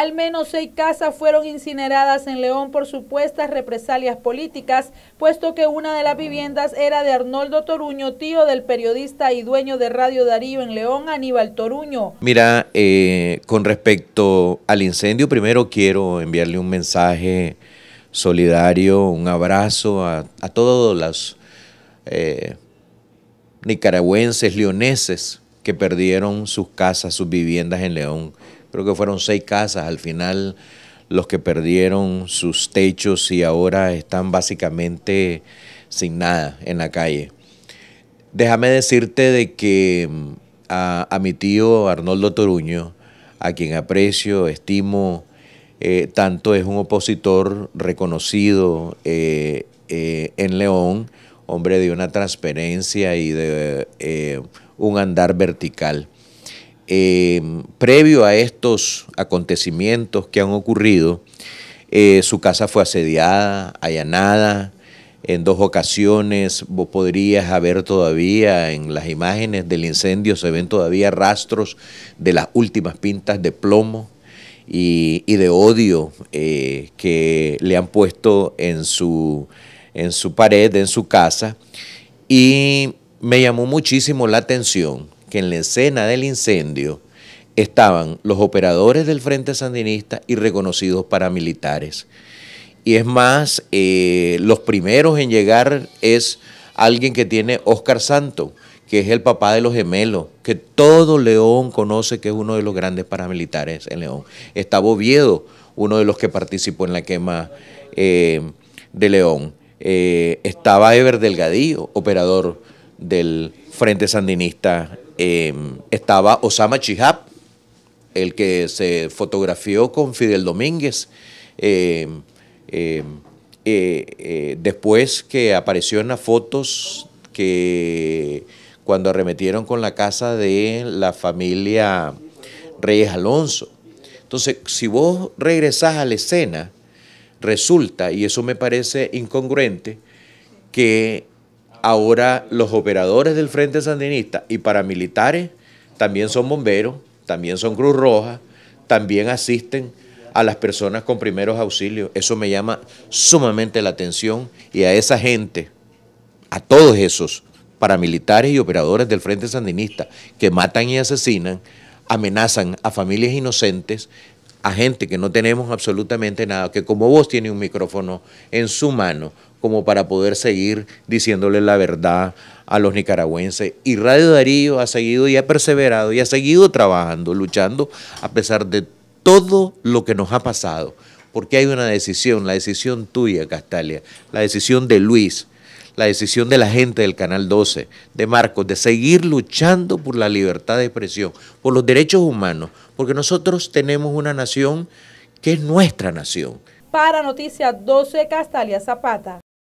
Al menos seis casas fueron incineradas en León por supuestas represalias políticas, puesto que una de las viviendas era de Arnoldo Toruño, tío del periodista y dueño de Radio Darío en León, Aníbal Toruño. Mira, eh, con respecto al incendio, primero quiero enviarle un mensaje solidario, un abrazo a, todos los eh, nicaragüenses, leoneses que perdieron sus casas, sus viviendas en León creo que fueron seis casas al final los que perdieron sus techos y ahora están básicamente sin nada en la calle. Déjame decirte de que mm, a, mi tío Arnoldo Toruño, a quien aprecio, estimo, eh, tanto es un opositor reconocido eh, eh, en León, hombre de una transparencia y de un andar vertical. Em, previo a estos acontecimientos que han ocurrido, eh, su casa fue asediada, allanada, en dos ocasiones, vos podrías haber todavía en las imágenes del incendio, se ven todavía rastros de las últimas pintas de plomo y, de odio eh, que le han puesto en su, en su pared, en su casa. Y me llamó muchísimo la atención que en la escena del incendio estaban los operadores del Frente Sandinista y reconocidos paramilitares. Y es más, eh, los primeros en llegar es alguien que tiene Oscar Santo, que es el papá de los gemelos, que todo León conoce que es uno de los grandes paramilitares en León. Estaba Oviedo, uno de los que participó en la quema eh, de León. Eh, estaba Ever Delgadillo, operador del Frente Sandinista Em, estaba Osama Chihab, el que se fotografió con Fidel Domínguez. Em, em, eh, eh, después que apareció en las fotos que cuando arremetieron con la casa de la familia Reyes Alonso. Entonces, si vos regresás a la escena, resulta, y eso me parece incongruente, que Ahora los operadores del Frente Sandinista y paramilitares también son bomberos, también son Cruz Roja, también asisten a las personas con primeros auxilios. Eso me llama sumamente la atención y a esa gente, a todos esos paramilitares y operadores del Frente Sandinista que matan y asesinan, amenazan a familias inocentes, a gente que no tenemos absolutamente nada, que como vos tiene un micrófono en su mano como para poder seguir diciéndole la verdad a los nicaragüenses. Y Radio Darío ha seguido y ha perseverado y ha seguido trabajando, luchando a pesar de todo lo que nos ha pasado. Porque hay una decisión, la decisión tuya, Castalia, la decisión de Luis, la decisión de la gente del Canal 12, de Marcos, de seguir luchando por la libertad de expresión, por los derechos humanos, porque nosotros tenemos una nación que es nuestra nación. Para Noticias 12, Castalia Zapata.